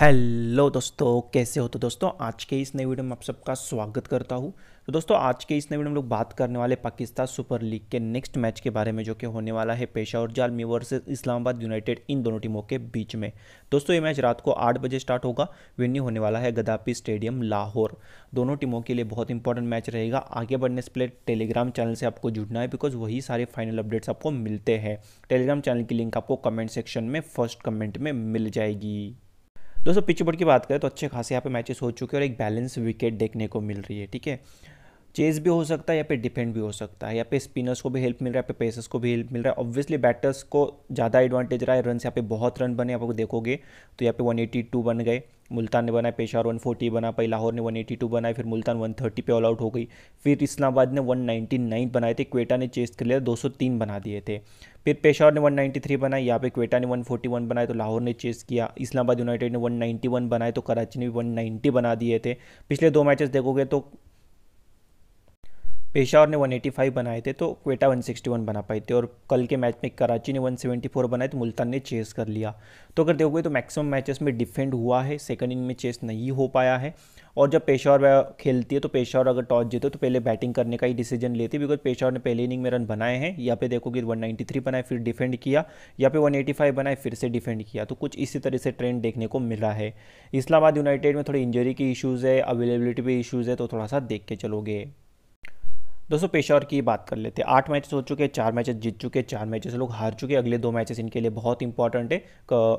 hello दोस्तों कैसे हो तो दोस्तों आज के इस नए वीडियो में आप सबका स्वागत करता हूँ तो दोस्तों आज के इस नए वीडियो में हम लोग बात करने वाले पाकिस्तान सुपर लीग के नेक्स्ट मैच के बारे में जो कि होने वाला है पेशावर जालमी वर्सेस इस्लामाबाद यूनाइटेड इन दोनों टीमों के बीच में दोस्तों ये मैच रात को आठ बजे स्टार्ट होगा वेन्यू होने वाला है गदापी स्टेडियम लाहौर दोनों टीमों के लिए बहुत इंपॉर्टेंट मैच रहेगा आगे बढ़ने से पहले टेलीग्राम चैनल से आपको जुड़ना है बिकॉज वही सारे फाइनल अपडेट्स आपको मिलते हैं टेलीग्राम चैनल की लिंक आपको कमेंट सेक्शन में फर्स्ट कमेंट में मिल जाएगी दोस्तों पिच बोर्ड की बात करें तो अच्छे खासे यहाँ पे मैचेस हो चुके हैं और एक बैलेंस विकेट देखने को मिल रही है ठीक है चेस भी हो सकता है या फिर डिफेंड भी हो सकता है या पे स्पिनर्स को भी हेल्प मिल रहा है यहाँ पे पेसर्स को भी हेल्प मिल रहा है ऑब्वियसली बैटर्स को ज़्यादा एडवांटेज रहा है रन यहाँ पे बहुत रन बने आप देखोगे तो यहाँ पे 182 बन गए मुल्तान ने बनाया पेशावर 140 बना पाई लाहौर ने 182 बनाए फिर मुल्तान 130 पे ऑल आउट हो गई फिर इस्लामाबाद ने 199 बनाए थे क्वेटा ने चेस्ट के लिए 203 बना दिए थे फिर पेशावर ने 193 बनाए यहाँ पे क्वेटा ने 141 बनाए तो लाहौर ने चेस किया इस्लामाबाद यूनाइटेड ने 191 बनाए तो कराची ने भी 190 बना दिए थे पिछले दो मैचेस देखोगे तो पेशावर ने 185 बनाए थे तो क्वेटा 161 बना पाए थे और कल के मैच में कराची ने 174 बनाए तो मुल्तान ने चेस कर लिया तो अगर देखोगे तो मैक्सिमम मैचेस में डिफेंड हुआ है सेकंड इन में चेस नहीं हो पाया है और जब पेशावर खेलती है तो पेशावर अगर टॉस जीते तो पहले बैटिंग करने का ही डिसीजन लेती है बिकॉज पेशावर ने पहले इनिंग में रन बनाए हैं या पे देखोगे वन नाइन्टी बनाए फिर डिफेंड किया या पे वन बनाए फिर से डिफेंड किया तो कुछ इसी तरह से ट्रेंड देखने को मिल रहा है इस्लामाबाद यूनाइटेड में थोड़ी इंजरी की इशूज़ है अवेलेबिलिटी भी इशूज़ है तो थोड़ा सा देख के चलोगे दोस्तों पेशावर की बात कर लेते हैं आठ मैचेस हो चुके हैं चार मैचेस जीत चुके हैं चार मैचेस लोग हार चुके हैं अगले दो मैचेस इनके लिए बहुत इंपॉर्टेंट है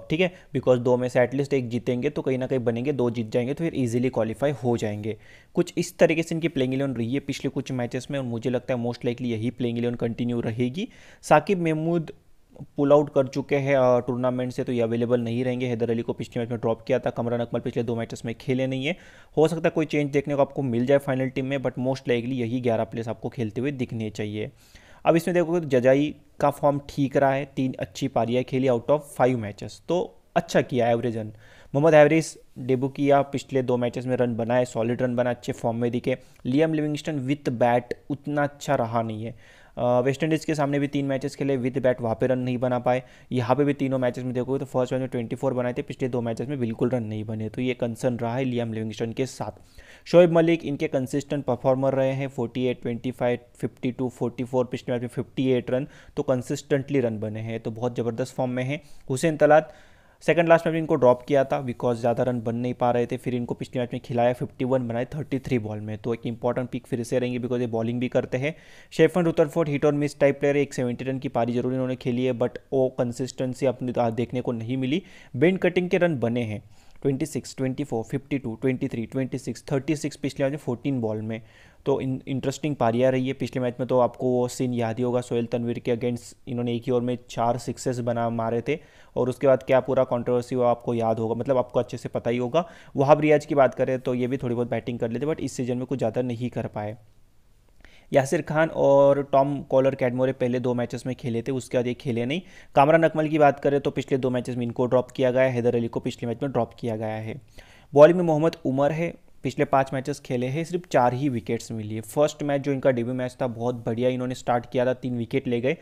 ठीक है बिकॉज दो में से एटलीस्ट एक जीतेंगे तो कहीं ना कहीं बनेंगे दो जीत जाएंगे तो फिर ईजिली क्वालिफाई हो जाएंगे कुछ इस तरीके से इनकी प्लेइंग इलेवन रही है पिछले कुछ मैचेस में और मुझे लगता है मोस्ट लाइकली यही प्लेइंग इलेवन कंटिन्यू रहेगी साकिब महमूद पुल आउट कर चुके हैं टूर्नामेंट से तो ये अवेलेबल नहीं रहेंगे हैदर अली को पिछले मैच में ड्रॉप किया था कमरान अकमल पिछले दो मैचेस में खेले नहीं है हो सकता है कोई चेंज देखने को आपको मिल जाए फाइनल टीम में बट मोस्ट लाइकली यही ग्यारह प्लेयर्स आपको खेलते हुए दिखने चाहिए अब इसमें देखोगे तो जजाई का फॉर्म ठीक रहा है तीन अच्छी पारियाँ खेली आउट ऑफ फाइव मैचेस तो अच्छा किया average run Mohammad average debut किया पिछले दो मैचेस में रन बनाए सॉलिड रन बना अच्छे फॉर्म में दिखे लियम लिविंगस्टन विथ बैट उतना अच्छा रहा नहीं है वेस्ट इंडीज़ के सामने भी तीन मैचेस खेले विद बैट वहाँ पे रन नहीं बना पाए यहाँ पे भी तीनों मैचेस में देखोगे तो फर्स्ट मैच में ट्वेंटी फोर बनाए थे पिछले दो मैचेस में बिल्कुल रन नहीं बने तो ये कंसर्न रहा है लियाम लिविंगस्टन के साथ शोएब मलिक इनके कंसिस्टेंट परफॉर्मर रहे हैं forty eight twenty five fifty two forty four पिछले मैच में फिफ्टी एट रन तो कंसिस्टेंटली रन बने हैं तो बहुत ज़बरदस्त फॉर्म में हैं हुसैन तलात सेकंड लास्ट में भी इनको ड्रॉप किया था बिकॉज ज़्यादा रन बन नहीं पा रहे थे फिर इनको पिछले मैच में खिलाया 51 बनाए थर्टी बॉल में तो एक इंपॉर्टेंट पिक फिर से रहेंगे बिकॉज ये बॉलिंग भी करते हैं शेफन रुतरफोर्ड हिट और मिस टाइप प्लेयर एक सेवेंटी रन की पारी जरूर इन्होंने खेली है बट वो कंसिस्टेंसी अपनी देखने को नहीं मिली बेंड कटिंग के रन बने हैं 26, 24, 52, 23, 26, 36 पिछले मैच में फोर्टीन बॉल में तो इन इंटरेस्टिंग पारियाँ रही है पिछले मैच में तो आपको वो सीन याद ही होगा सोहेल तनवीर के अगेंस्ट इन्होंने एक ही ओवर में चार सिक्सेस बना मारे थे और उसके बाद क्या पूरा कॉन्ट्रोवर्सी हुआ आपको याद होगा मतलब आपको अच्छे से पता ही होगा वहाब रियाज की बात करें तो ये भी थोड़ी बहुत बैटिंग कर लेते बट इस सीजन में कुछ ज़्यादा नहीं कर पाए यासिर खान और टॉम कॉलर कैडमोरे पहले दो मैचेस में खेले थे उसके बाद ये खेले नहीं कामरान अकमल की बात करें तो पिछले दो मैचेस में इनको ड्रॉप किया गया है हैदर अली को पिछले मैच में ड्रॉप किया गया है बॉलिंग में मोहम्मद उमर है पिछले पाँच मैचेस खेले हैं सिर्फ चार ही विकेट्स मिली है फर्स्ट मैच जो इनका डेब्यू मैच था बहुत बढ़िया इन्होंने स्टार्ट किया था तीन विकेट ले गए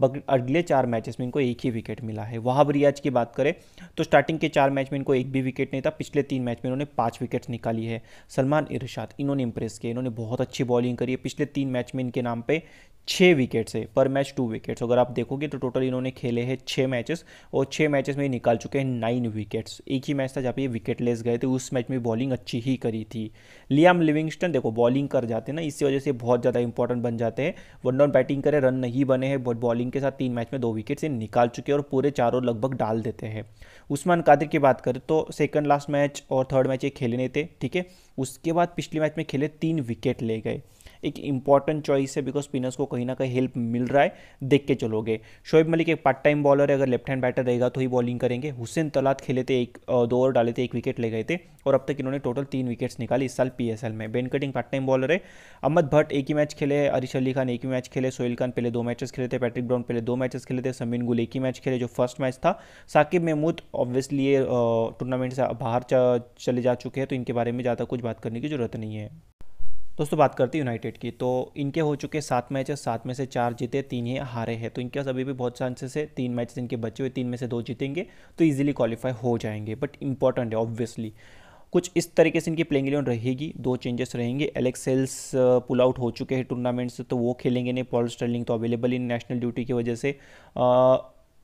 बट अगले चार मैचेस में इनको एक ही विकेट मिला है वहाब रियाज की बात करें तो स्टार्टिंग के चार मैच में इनको एक भी विकेट नहीं था पिछले तीन मैच में इन्होंने पाँच विकेट्स निकाली है सलमान इरशाद इन्होंने इंप्रेस किया इन्होंने बहुत अच्छी बॉलिंग करी है पिछले तीन मैच में इनके नाम पर छः विकेट से पर मैच टू विकेट्स अगर आप देखोगे तो टोटल इन्होंने खेले हैं छः मैचेस और छः मैचेस में निकाल चुके हैं नाइन विकेट्स एक ही मैच था जहाँ पे ये विकेट लेस गए थे उस मैच में बॉलिंग अच्छी ही करी थी लियाम लिविंगस्टन देखो बॉलिंग कर जाते हैं ना इसी वजह से बहुत ज़्यादा इंपॉर्टेंट बन जाते हैं वन डाउन बैटिंग करें रन नहीं बने हैं बट बॉलिंग के साथ तीन मैच में दो विकेट से निकाल चुके हैं और पूरे चारों लगभग डाल देते हैं उस्मान कादिर की बात करें तो सेकंड लास्ट मैच और थर्ड मैच ये खेले नहीं थे ठीक है उसके बाद पिछले मैच में खेले तीन विकेट ले गए एक इंपॉर्टेंट चॉइस है बिकॉज स्पिनर्स को कहीं ना कहीं हेल्प मिल रहा है देख के चलोगे शोएब मलिक एक पार्ट टाइम बॉलर है अगर लेफ्ट हैंड बैटर रहेगा तो ही बॉलिंग करेंगे हुसैन तलाद खेले थे एक दो ओवर डाले थे एक विकेट ले गए थे और अब तक इन्होंने टोटल तीन विकेट्स निकाली इस साल पी में Ben Cutting part time bowler है अहमद भट्ट एक ही मैच खेले अरिश अली खान एक ही मैच खेले सोहेल खान पहले दो मैचेस खेले थे पैट्रिक ब्राउन पहले दो मैचेस खेले थे समीन गुल एक ही मैच खेले जो फर्स्ट मैच था साकिब महमूद ऑब्वियसली ये टूर्नामेंट से बाहर चले जा चुके हैं तो इनके बारे में ज़्यादा कुछ बात करने की जरूरत नहीं है दोस्तों बात करते हैं यूनाइटेड की तो इनके हो चुके सात मैच है सात में से चार जीते तीन ही हारे हैं तो इनके पास अभी भी बहुत चांसेस है तीन मैच इनके बचे हुए तीन में से दो जीतेंगे तो इजीली क्वालिफाई हो जाएंगे बट इंपॉर्टेंट है ऑब्वियसली कुछ इस तरीके से इनकी प्लेइंग इलेवन रहेगी दो चेंजेस रहेंगे एलेक्स सेल्स पुल आउट हो चुके हैं टूर्नामेंट से तो वो खेलेंगे नहीं पॉल स्टर्लिंग तो अवेलेबल इन नेशनल ड्यूटी की वजह से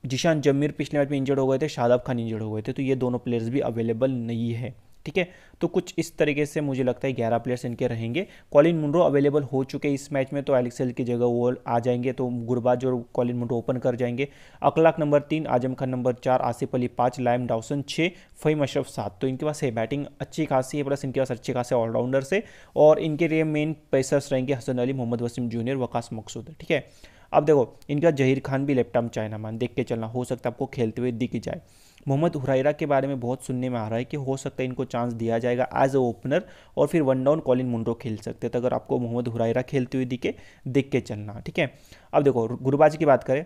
जिशान जमीर पिछले मैच में इंजर्ड हो गए थे शादाब खान इंजर्ड हो गए थे तो ये दोनों प्लेयर्स भी अवेलेबल नहीं है ठीक है तो कुछ इस तरीके से मुझे लगता है ग्यारह प्लेयर्स इनके रहेंगे कॉलिन मुंड्रो अवेलेबल हो चुके इस मैच में तो एलेक्सेल की जगह वो आ जाएंगे तो गुरबाज और कॉलिन मुंड्रो ओपन कर जाएंगे अखलाक नंबर तीन आजम खान नंबर चार आसिफ अली पाँच लाइम डाउसन छः फईम अशरफ सात तो इनके पास है बैटिंग अच्छी खासी है प्लस इनके पास अच्छे खासे ऑलराउंडर्स है और इनके लिए मेन पेसर्स रहेंगे हसन अली मोहम्मद वसीम जूनियर वकास मकसूद ठीक है अब देखो इनका जहीर खान भी लेफ्ट आर्म चाइना मान देख के चलना हो सकता है आपको खेलते हुए दिख जाए मोहम्मद हुरैरा के बारे में बहुत सुनने में आ रहा है कि हो सकता है इनको चांस दिया जाएगा एज ए ओपनर और फिर वन डाउन कॉलिन मुंडो खेल सकते तो अगर आपको मोहम्मद हुरैरा खेलते हुए दिखे देख के चलना ठीक है अब देखो गुरुबाजी की बात करें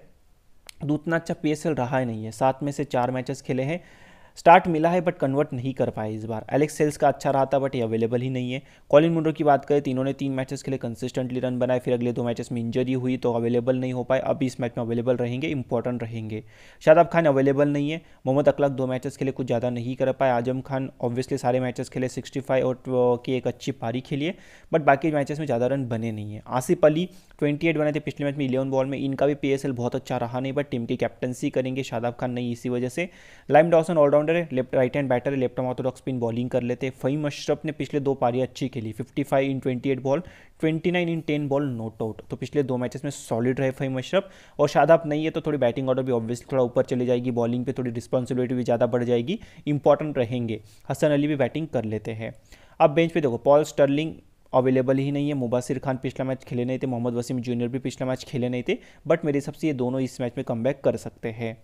तो उतना अच्छा पी रहा ही नहीं है सात में से चार मैचेस खेले हैं स्टार्ट मिला है बट कन्वर्ट नहीं कर पाए इस बार एलेक्स सेल्स का अच्छा रहा था बट ये अवेलेबल ही नहीं है कॉलिन मुंडो की बात करें तो इन्होंने तीन मैचेस के लिए कंसिस्टेंटली रन बनाए फिर अगले दो मैचेस में इंजरी हुई तो अवेलेबल नहीं हो पाए अब इस मैच में अवेलेबल रहेंगे इंपॉर्टेंट रहेंगे शादाब खान अवेलेबल नहीं है मोहम्मद अखलाक दो मैचेस के लिए कुछ ज़्यादा नहीं कर पाए आजम खान ऑब्वियसली सारे मैचेस खेले सिक्सटी फाइव और की एक अच्छी पारी खेली है बट बाकी मैचेस में ज़्यादा रन बने नहीं है आसिफ अली ट्वेंटी एट बनाए थे पिछले मैच में इलेवन बॉल में इनका भी पी बहुत अच्छा रहा नहीं बट टीम की कैप्टनसी करेंगे शादाब खान नहीं इसी वजह से लाइम डॉसन ऑलराउंड ऑलराउंडर है लेफ्ट राइट हैंड बैटर है left arm orthodox spin bowling कर लेते हैं फहीम अशरफ ने पिछले दो पारियाँ अच्छी खेली 55 in eight ball 29 in 10 ball not out तो पिछले दो मैचेस में सॉलिड रहे फहीम अशरफ और शादाब नहीं है तो थोड़ी बैटिंग ऑर्डर भी ऑब्वियसली थोड़ा ऊपर चली जाएगी बॉलिंग पर थोड़ी रिस्पॉन्सिबिलिटी भी ज़्यादा बढ़ जाएगी इंपॉर्टेंट रहेंगे हसन अली भी बैटिंग कर लेते हैं अब बेंच पर देखो पॉल स्टर्लिंग अवेलेबल ही नहीं है मुबासिर खान पिछला मैच खेले नहीं थे मोहम्मद वसीम जूनियर भी पिछला मैच खेले नहीं थे बट मेरे हिसाब से ये दोनों इस मैच में कम कर सकते हैं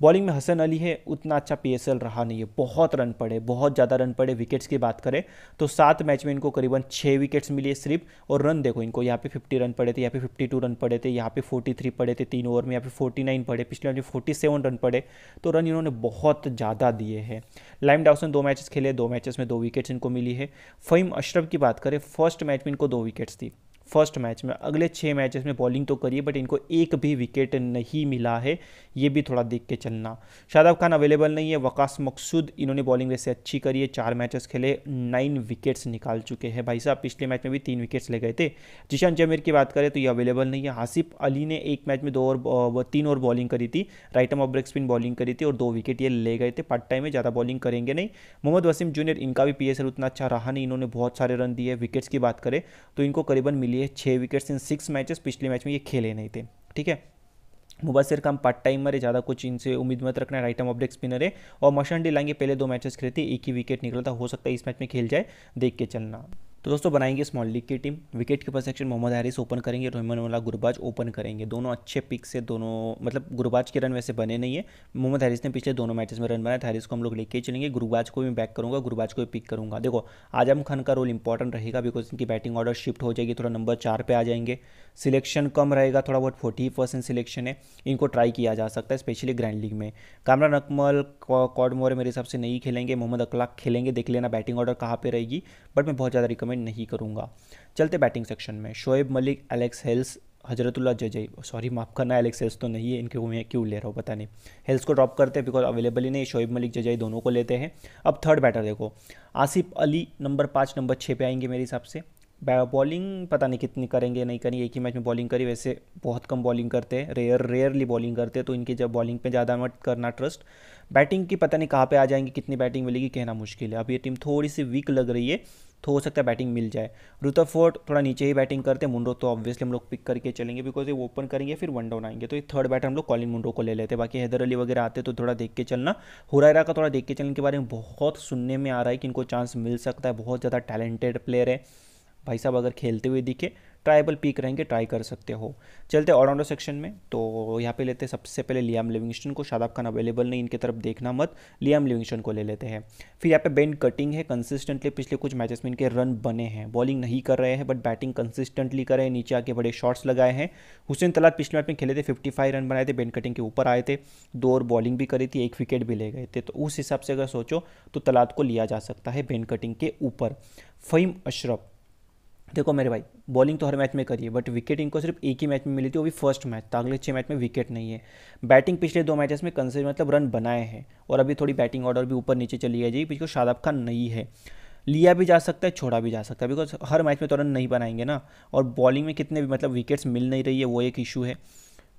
बॉलिंग में हसन अली है उतना अच्छा पी रहा नहीं है बहुत रन पड़े बहुत ज़्यादा रन पड़े विकेट्स की बात करें तो सात मैच में इनको करीबन छः विकेट्स मिले सिर्फ और रन देखो इनको यहाँ पे फिफ्टी रन पड़े थे यहाँ पे फिफ्टी टू रन पड़े थे यहाँ पे फोर्टी थ्री पड़े थे तीन ओवर में यहाँ पे फोर्टी नाइन पड़े पिछले मैच फोर्टी सेवन रन पड़े तो रन इन्होंने बहुत ज़्यादा दिए हैं लाइम डाउसन दो मैचेस खेले दो मैचेस में दो विकेट्स इनको मिली है फ़हीम अशरफ की बात करें फर्स्ट मैच में इनको दो विकेट्स थी फर्स्ट मैच में अगले छः मैचेस में बॉलिंग तो करी है बट इनको एक भी विकेट नहीं मिला है ये भी थोड़ा देख के चलना शादाब खान अवेलेबल नहीं है वकास मकसूद इन्होंने बॉलिंग वैसे अच्छी करी है चार मैचेस खेले नाइन विकेट्स निकाल चुके हैं भाई साहब पिछले मैच में भी तीन विकेट्स ले गए थे जिशान जमीर की बात करें तो ये अवेलेबल नहीं है हासिफ अली ने एक मैच में दो और तीन और बॉलिंग करी थी right arm off break spin bowling करी थी और दो विकेट ये ले गए थे पार्ट टाइम में ज़्यादा बॉलिंग करेंगे नहीं मोहम्मद वसीम जूनियर इनका भी पी उतना अच्छा रहा नहीं इन्होंने बहुत सारे रन दिए विकेट्स की बात करें तो इनको करीबन मिली लिए छः विकेट्स इन सिक्स मैचेस पिछले मैच में ये खेले नहीं थे ठीक है मुबासिर काम पार्ट टाइमर है ज़्यादा कुछ इनसे उम्मीद मत रखना राइट आर्म ऑब्लिक स्पिनर है और मशान डिलांगे पहले दो मैचेस खेले थे एक ही विकेट निकला था हो सकता है इस मैच में खेल जाए देख के चलना तो दोस्तों बनाएंगे स्मॉल लीग की team wicket keeper section Mohammad Haris open करेंगे रोहिमन वाला गुरबाज ओपन करेंगे दोनों अच्छे पिक से दोनों मतलब गुरबाज के रन वैसे बने नहीं है मोहम्मद हैरिस ने पिछले दोनों मैचेस में रन बनाया हैरिस को हम लोग लेके चलेंगे गुरुबाज को भी बैक करूंगा गुरुबाज को भी पिक करूंगा देखो आजम खान का रोल इंपॉर्टेंट रहेगा बिकॉज इनकी बैटिंग ऑर्डर शिफ्ट हो जाएगी थोड़ा नंबर चार पर आ जाएंगे सिलेक्शन कम रहेगा थोड़ा बहुत फोर्टी परसेंट सिलेक्शन है इनको ट्राई किया जा सकता है स्पेशली ग्रैंड लीग में कामरान अकमल कॉडमोर मेरे हिसाब से नहीं खेलेंगे मोहम्मद अकलाक खेलेंगे देख लेना बैटिंग ऑर्डर कहाँ पर रहेगी बट मैं बहुत ज़्यादा रिकमेंड नहीं करूँगा चलते बैटिंग सेक्शन में Shoaib Malik Alex Hales Hazratullah Zazai sorry माफ करना एलेक्स हेल्स तो नहीं है इनके मैं क्यों ले रहा हूँ पता नहीं हेल्स को ड्रॉप करते हैं बिकॉज अवेलेबल ही नहीं शोएब मलिक जजई दोनों को लेते हैं अब थर्ड बैटर देखो आसिफ अली नंबर पाँच नंबर छः पे आएंगे मेरे हिसाब से बॉलिंग पता नहीं कितनी करेंगे नहीं करेंगे एक ही मैच में बॉलिंग करी वैसे बहुत कम बॉलिंग करते हैं रेयर रेयरली बॉलिंग करते हैं तो इनके जब बॉलिंग पे ज़्यादा मत करना ट्रस्ट बैटिंग की पता नहीं कहाँ पे आ जाएंगे कितनी बैटिंग मिलेगी कहना मुश्किल है अब ये टीम थोड़ी सी वीक लग रही है तो हो सकता है बैटिंग मिल जाए रुतरफोर्ड थोड़ा नीचे ही बैटिंग करते हैं मुंडो तो ऑब्वियसली हम लोग पिक करके चलेंगे बिकॉज ये ओपन करेंगे फिर वन डाउन आएंगे तो ये थर्ड बैटर हम लोग कॉलिन मुंडो को ले लेते हैं बाकी हैदर अली वगैरह आते तो थोड़ा देख के चलना हुरैरा का थोड़ा देख के चलने के बारे में बहुत सुनने में आ रहा है कि इनको चांस मिल सकता है बहुत ज़्यादा टैलेंटेड प्लेयर है भाई साहब अगर खेलते हुए दिखे ट्राइबल पीक रहेंगे ट्राई कर सकते हो चलते ऑलराउंडर सेक्शन में तो यहाँ पे लेते हैं सबसे पहले लियाम लिविंगस्टन को शादाब खान अवेलेबल नहीं इनके तरफ देखना मत लियाम लिविंगस्टन को ले लेते हैं फिर यहाँ पे बेन कटिंग है कंसिस्टेंटली पिछले कुछ मैचेस में इनके रन बने हैं बॉलिंग नहीं कर रहे हैं बट बैटिंग कंसिस्टेंटली कर रहे हैं नीचे आके बड़े शॉट्स लगाए हैं हुसैन तलाद पिछले मैच में खेले थे फिफ्टी रन बनाए थे बेन कटिंग के ऊपर आए थे दो और बॉलिंग भी करी थी एक विकेट भी ले गए थे तो उस हिसाब से अगर सोचो तो तलाद को लिया जा सकता है बेन कटिंग के ऊपर फ़हीम अशरफ देखो मेरे भाई बॉलिंग तो हर मैच में करी है बट विकेट इनको सिर्फ एक ही मैच में मिली थी वो भी फर्स्ट मैच था अगले छः मैच में विकेट नहीं है बैटिंग पिछले दो मैचेस में कंसिड मतलब रन बनाए हैं और अभी थोड़ी बैटिंग ऑर्डर भी ऊपर नीचे चली है जी बिकॉज शादाब खान नहीं है लिया भी जा सकता है छोड़ा भी जा सकता है बिकॉज हर मैच में तो रन नहीं बनाएंगे ना और बॉलिंग में कितने भी मतलब विकेट्स मिल नहीं रही है वो एक इशू है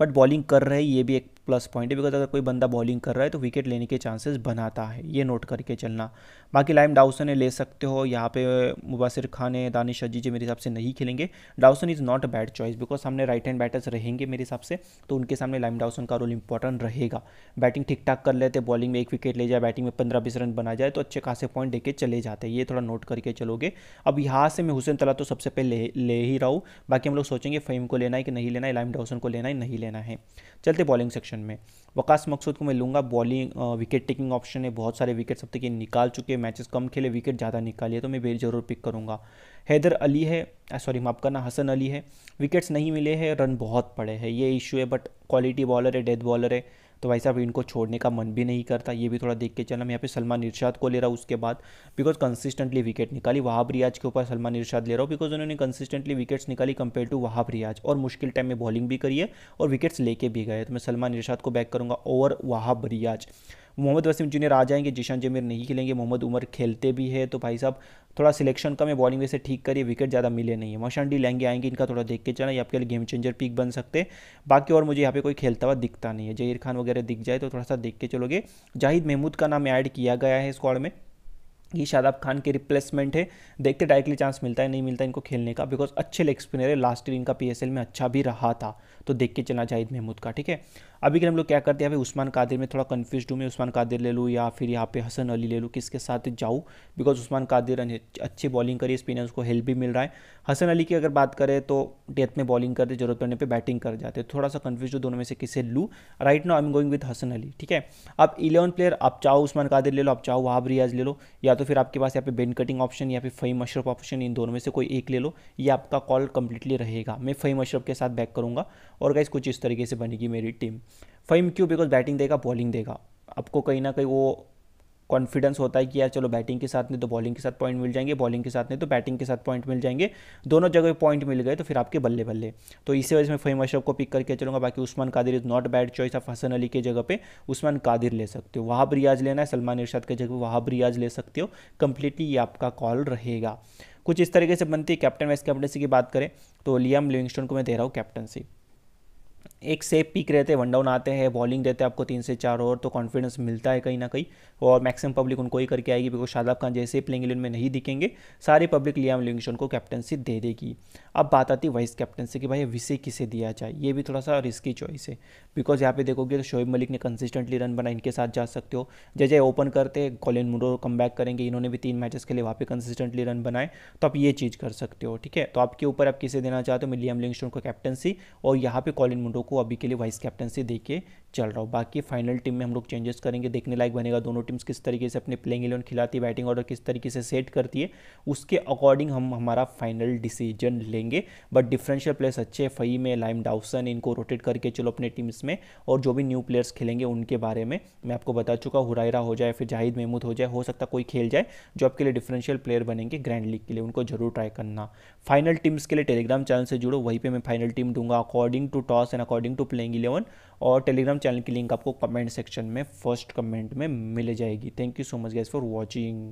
बट बॉलिंग कर रहे ये भी एक प्लस पॉइंट है बिकॉज अगर कोई बंदा बॉलिंग कर रहा है तो विकेट लेने के चांसेस बनाता है ये नोट करके चलना बाकी लाइम डाउसन है ले सकते हो यहाँ पे मुबासिर खान है दानिश जी मेरे हिसाब से नहीं खेलेंगे Dawson is not a bad choice because सामने राइट हैंड बैटर्स रहेंगे मेरे हिसाब से तो उनके सामने लाइम डाउसन का रोल इंपॉर्टेंट रहेगा बैटिंग ठीक ठाक कर लेते बॉलिंग में एक विकेट ले जाए बैटिंग में पंद्रह बीस रन बना जाए तो अच्छे खासे पॉइंट देकर चले जाते हैं ये थोड़ा नोट करके चलोगे अब यहाँ से मैं हुसैन तला तो सबसे पहले ले, ही रहा हूँ बाकी हम लोग सोचेंगे फेम को लेना है कि नहीं लेना है लाइम डाउसन को लेना है नहीं लेना है चलते बॉलिंग सेक्शन में वकास मकसूद को मैं लूँगा बॉलिंग विकेट टेकिंग ऑप्शन है बहुत सारे विकेट सब तक ये निकाल चुके हैं मैचेस कम खेले विकेट ज़्यादा निकालिए तो मैं बेल ज़रूर पिक करूँगा हैदर अली है सॉरी माफ करना हसन अली है विकेट्स नहीं मिले हैं रन बहुत पड़े हैं ये इशू है बट क्वालिटी बॉलर है डेथ बॉलर है तो भाई साहब इनको छोड़ने का मन भी नहीं करता ये भी थोड़ा देख के चला मैं यहाँ पे सलमान इरशाद को ले रहा हूँ उसके बाद बिकॉज कंसिस्टेंटली विकेट निकाली वहाब रियाज के ऊपर सलमान इरशाद ले रहा हूँ बिकॉज उन्होंने कंसिस्टेंटली विकेट्स निकाली कंपेयर टू वहाब रियाज और मुश्किल टाइम में बॉलिंग भी करी है और विकेट्स लेके भी गए तो मैं सलमान इरशाद को बैक करूँगा ओवर वहाब रियाज मोहम्मद वसीम जूनियर आ जाएंगे जिशान जमीर नहीं खेलेंगे मोहम्मद उमर खेलते भी है तो भाई साहब थोड़ा सिलेक्शन कम है बॉलिंग वैसे ठीक करिए विकेट ज़्यादा मिले नहीं है मशांडी लेंगे आएंगे इनका थोड़ा देख के चलना ये आपके लिए गेम चेंजर पिक बन सकते बाकी और मुझे यहाँ पे कोई खेलता हुआ दिखता नहीं है जहीर खान वगैरह दिख जाए तो थोड़ा सा देख के चलोगे जाहिद महमूद का नाम ऐड किया गया है स्क्वाड में ये शादाब खान के रिप्लेसमेंट है देखते डायरेक्टली चांस मिलता है नहीं मिलता है इनको खेलने का बिकॉज अच्छे लेग स्पिनर है लास्ट ईयर इनका पी में अच्छा भी रहा था तो देख के चलना जाहिद महमूद का ठीक है अभी के हम लोग क्या करते हैं अभी उस्मान कादिर में थोड़ा कन्फ्यूज हूँ मैं उस्मान कादिर ले लूँ या फिर यहाँ पे हसन अली ले लूँ किसके साथ जाऊँ बिकॉज उस्मान कादिर अच्छी बॉलिंग करी स्पिनर्स को हेल्प भी मिल रहा है हसन अली की अगर बात करें तो डेथ में बॉलिंग करते जरूरत पड़ने पर बैटिंग कर जाते थोड़ा सा कन्फ्यूज हूँ दोनों में से किसे लूँ right no I am going with Hasan Ali ठीक है आप इलेवन प्लेयर आप चाहो उस्मान कादिर ले लो आप चाहो वहाब रियाज ले लो या तो फिर आपके पास यहाँ पे बेंड कटिंग ऑप्शन या फिर फई मशरप ऑप्शन इन दोनों में से कोई एक ले लो ये आपका कॉल कम्प्लीटली रहेगा मैं फई मशरप के साथ बैक करूँगा और गाइज कुछ इस तरीके से बनेगी मेरी टीम फईम क्यों बिकॉज बैटिंग देगा बॉलिंग देगा आपको कहीं ना कहीं वो कॉन्फिडेंस होता है कि यार चलो बैटिंग के साथ नहीं तो बॉलिंग के साथ पॉइंट मिल जाएंगे बॉलिंग के साथ नहीं तो बैटिंग के साथ पॉइंट मिल जाएंगे दोनों जगह पॉइंट मिल गए तो फिर आपके बल्ले बल्ले तो इसी वजह से मैं फहीम अशरफ को पिक करके चलूँगा बाकी Usman Qadir is not bad choice आप हसन अली के जगह पर उस्मान कादिर ले सकते हो वहाब रियाज लेना है सलमान इर्शाद के जगह वहाब रियाज ले सकते हो कंप्लीटली ये आपका कॉल रहेगा कुछ इस तरीके से बनती है कैप्टन वाइस कैप्टनसी की बात करें तो लियाम लिविंगस्टोन को मैं दे रहा हूँ कैप्टनसी एक सेप पिक रहते हैं वन डाउन आते हैं बॉलिंग देते हैं आपको तीन से चार ओवर तो कॉन्फिडेंस मिलता है कहीं ना कहीं और मैक्सिमम पब्लिक उनको ही करके आएगी बिकॉज शादाब खान जैसे प्लेइंग इलेवन में नहीं दिखेंगे सारी पब्लिक लियाम लिंगशन को कैप्टनसी दे देगी अब बात आती है वाइस कैप्टनसी की भाई विषय किसे दिया जाए ये भी थोड़ा सा रिस्की चॉइस है बिकॉज यहाँ पे देखोगे तो शोएब मलिक ने कंसिस्टेंटली रन बना इनके साथ जा सकते हो जय ओपन करते कॉलिन मुडो कम बैक करेंगे इन्होंने भी तीन मैचेस के लिए वहाँ पर कंसिस्टेंटली रन बनाए तो आप ये चीज़ कर सकते हो ठीक है तो आपके ऊपर आप किसे देना चाहते हो मैं लियाम लिंगस्टोन को कैप्टनसी और यहाँ पर कॉलिन मुंडो को अभी के लिए वाइस कैप्टनसी दे के चल रहा हो बाकी फाइनल टीम में हम लोग चेंजेस करेंगे देखने लायक बनेगा दोनों टीम्स किस तरीके से अपने प्लेइंग इलेवन खिलाती है बैटिंग ऑर्डर किस तरीके से सेट करती है उसके अकॉर्डिंग हम हमारा फाइनल डिसीजन लेंगे बट डिफरेंशियल प्लेयर्स अच्छे फई में लाइम डाउसन इनको रोटेट करके चलो अपने टीम्स में और जो भी न्यू प्लेयर्स खेलेंगे उनके बारे में मैं आपको बता चुका हूँ हुराइरा हो जाए फिर जाहिद महमूद हो जाए हो सकता कोई खेल जाए जो आपके लिए डिफरेंशियल प्लेयर बनेंगे ग्रैंड लीग के लिए उनको जरूर ट्राई करना फाइनल टीम्स के लिए टेलीग्राम चैनल से जुड़ो वहीं पर मैं फाइनल टीम दूंगा according to toss and according to playing eleven और टेलीग्राम चैनल की लिंक आपको कमेंट सेक्शन में फर्स्ट कमेंट में मिल जाएगी thank you so much guys for watching